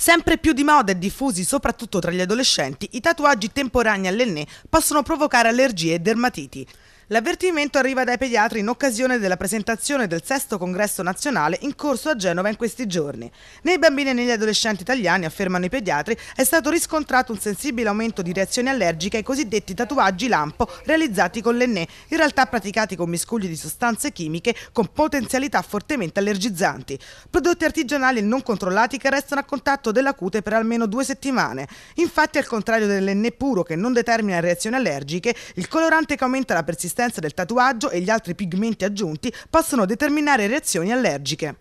Sempre più di moda e diffusi soprattutto tra gli adolescenti, i tatuaggi temporanei all'enne possono provocare allergie e dermatiti. L'avvertimento arriva dai pediatri in occasione della presentazione del sesto congresso nazionale in corso a Genova in questi giorni. Nei bambini e negli adolescenti italiani, affermano i pediatri, è stato riscontrato un sensibile aumento di reazioni allergiche ai cosiddetti tatuaggi lampo realizzati con l'enne, in realtà praticati con miscugli di sostanze chimiche con potenzialità fortemente allergizzanti. Prodotti artigianali non controllati che restano a contatto della cute per almeno due settimane. Infatti, al contrario dell'enne puro che non determina reazioni allergiche, il colorante che aumenta la persistenza l'esistenza del tatuaggio e gli altri pigmenti aggiunti possono determinare reazioni allergiche.